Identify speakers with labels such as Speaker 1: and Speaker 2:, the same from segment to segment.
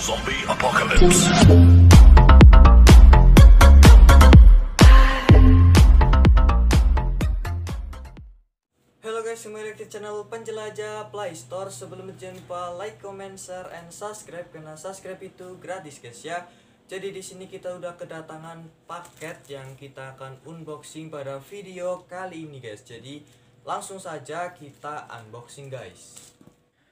Speaker 1: Zombie Halo guys, kembali ke channel Penjelajah Playstore. Sebelum jumpa, like, comment, share, and subscribe karena subscribe itu gratis guys ya. Jadi di sini kita udah kedatangan paket yang kita akan unboxing pada video kali ini guys. Jadi langsung saja kita unboxing guys.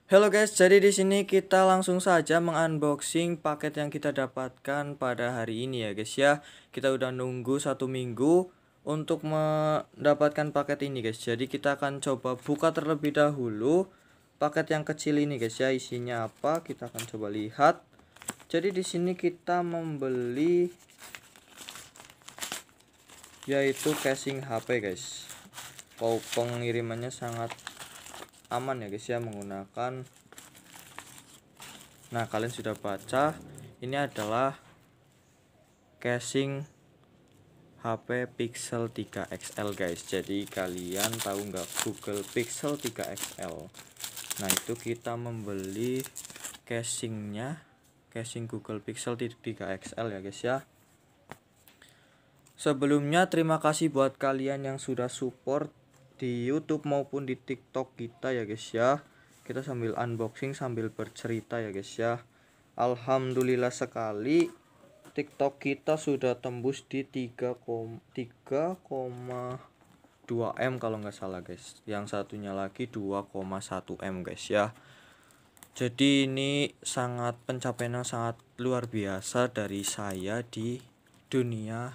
Speaker 1: Halo guys, jadi di sini kita langsung saja mengunboxing paket yang kita dapatkan pada hari ini ya guys ya. Kita udah nunggu satu minggu untuk mendapatkan paket ini guys. Jadi kita akan coba buka terlebih dahulu paket yang kecil ini guys ya. Isinya apa? Kita akan coba lihat. Jadi di sini kita membeli yaitu casing HP guys. Kau pengirimannya sangat aman ya guys ya menggunakan nah kalian sudah baca ini adalah casing HP Pixel 3 XL guys jadi kalian tahu nggak Google Pixel 3 XL nah itu kita membeli casingnya casing Google Pixel 3 XL ya guys ya sebelumnya terima kasih buat kalian yang sudah support di YouTube maupun di TikTok kita ya guys ya. Kita sambil unboxing sambil bercerita ya guys ya. Alhamdulillah sekali TikTok kita sudah tembus di 3,3,2 m kalau nggak salah guys. Yang satunya lagi 2,1 m guys ya. Jadi ini sangat pencapaian yang sangat luar biasa dari saya di dunia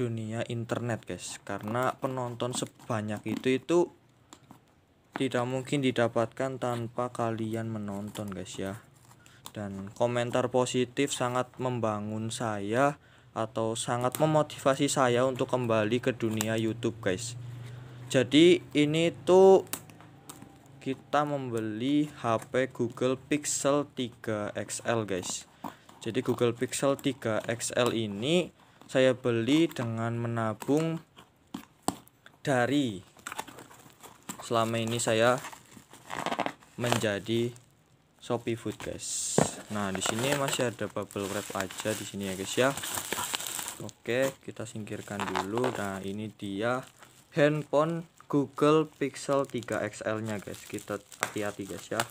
Speaker 1: dunia internet guys karena penonton sebanyak itu itu tidak mungkin didapatkan tanpa kalian menonton guys ya dan komentar positif sangat membangun saya atau sangat memotivasi saya untuk kembali ke dunia YouTube guys jadi ini tuh kita membeli HP Google Pixel 3 XL guys jadi Google Pixel 3 XL ini saya beli dengan menabung dari selama ini saya menjadi Shopee Food guys. Nah, di sini masih ada bubble wrap aja di sini ya guys ya. Oke, kita singkirkan dulu. Nah, ini dia handphone Google Pixel 3 XL-nya guys. Kita hati-hati guys ya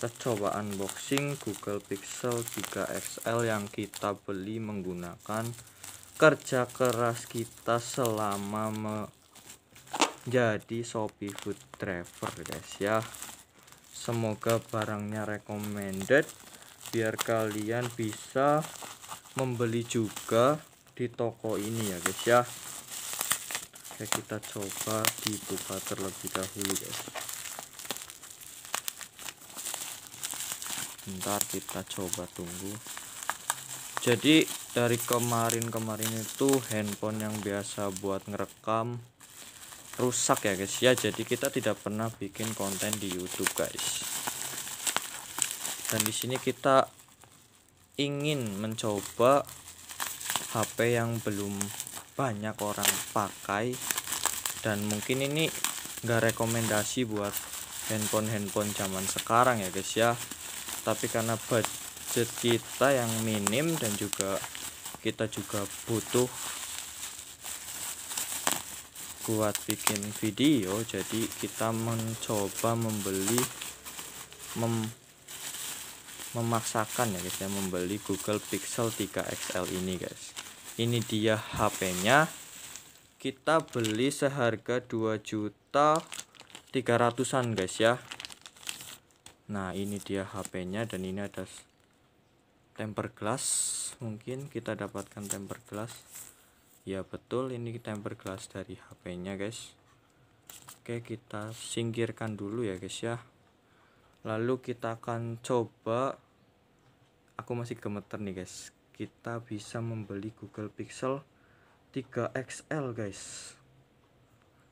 Speaker 1: kita coba unboxing Google Pixel 3 XL yang kita beli menggunakan kerja keras kita selama menjadi Shopee Food Driver guys ya semoga barangnya recommended biar kalian bisa membeli juga di toko ini ya guys ya Oke kita coba dibuka terlebih dahulu guys sebentar kita coba tunggu jadi dari kemarin-kemarin itu handphone yang biasa buat ngerekam rusak ya guys ya jadi kita tidak pernah bikin konten di YouTube guys dan di sini kita ingin mencoba HP yang belum banyak orang pakai dan mungkin ini nggak rekomendasi buat handphone-handphone zaman sekarang ya guys ya tapi karena budget kita yang minim dan juga kita juga butuh buat bikin video jadi kita mencoba membeli mem, memaksakan ya guys ya membeli Google Pixel 3 XL ini guys ini dia HP-nya kita beli seharga 2 juta 300-an guys ya nah ini dia HP-nya dan ini ada temper glass mungkin kita dapatkan temper glass ya betul ini temper glass dari HP-nya guys oke kita singkirkan dulu ya guys ya lalu kita akan coba aku masih gemeter nih guys kita bisa membeli Google Pixel 3XL guys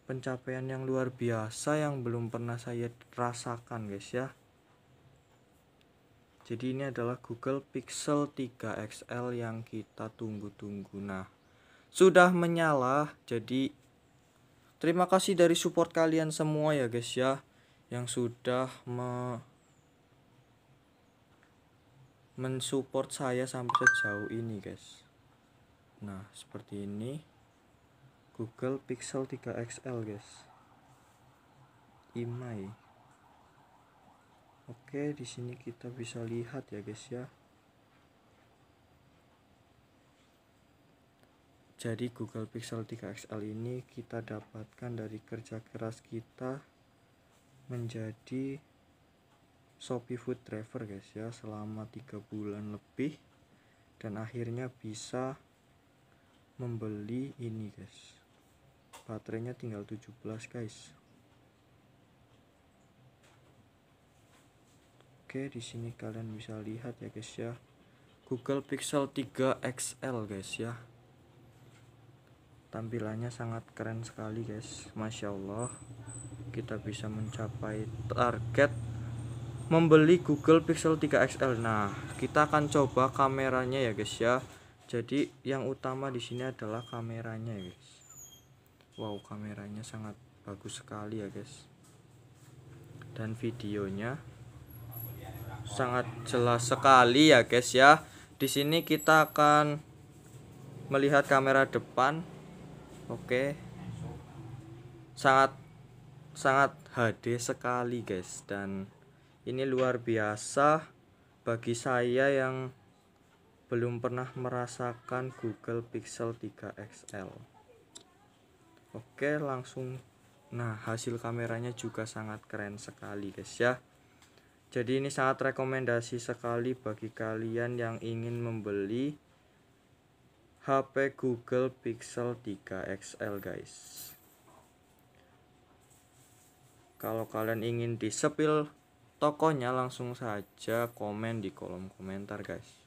Speaker 1: pencapaian yang luar biasa yang belum pernah saya rasakan guys ya jadi ini adalah Google Pixel 3 XL yang kita tunggu-tunggu nah sudah menyala jadi terima kasih dari support kalian semua ya guys ya yang sudah me mensupport saya sampai sejauh ini guys nah seperti ini Google Pixel 3 XL guys imai Oke, di sini kita bisa lihat ya guys ya. Jadi Google Pixel 3 XL ini kita dapatkan dari kerja keras kita menjadi Shopee Food Driver guys ya selama 3 bulan lebih dan akhirnya bisa membeli ini guys. Baterainya tinggal 17 guys. Oke, di sini kalian bisa lihat ya guys ya. Google Pixel 3 XL guys ya. Tampilannya sangat keren sekali guys. Masya Allah. Kita bisa mencapai target membeli Google Pixel 3 XL. Nah, kita akan coba kameranya ya guys ya. Jadi yang utama di sini adalah kameranya ya guys. Wow, kameranya sangat bagus sekali ya guys. Dan videonya sangat jelas sekali ya guys ya. Di sini kita akan melihat kamera depan. Oke. Sangat sangat HD sekali guys dan ini luar biasa bagi saya yang belum pernah merasakan Google Pixel 3 XL. Oke, langsung Nah, hasil kameranya juga sangat keren sekali, guys ya jadi ini sangat rekomendasi sekali bagi kalian yang ingin membeli HP Google Pixel 3 XL guys kalau kalian ingin disepil tokonya langsung saja komen di kolom komentar guys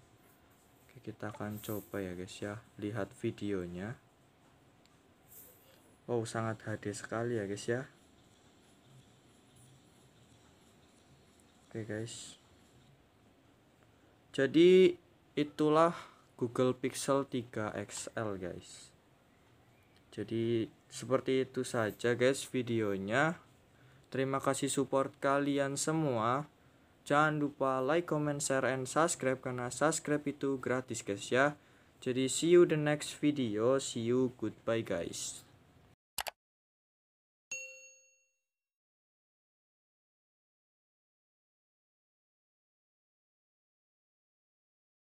Speaker 1: Oke, kita akan coba ya guys ya lihat videonya Wow sangat HD sekali ya guys ya Oke okay, guys. Jadi itulah Google Pixel 3 XL guys. Jadi seperti itu saja guys videonya. Terima kasih support kalian semua. Jangan lupa like, comment, share, and subscribe karena subscribe itu gratis guys ya. Jadi see you the next video. See you goodbye guys.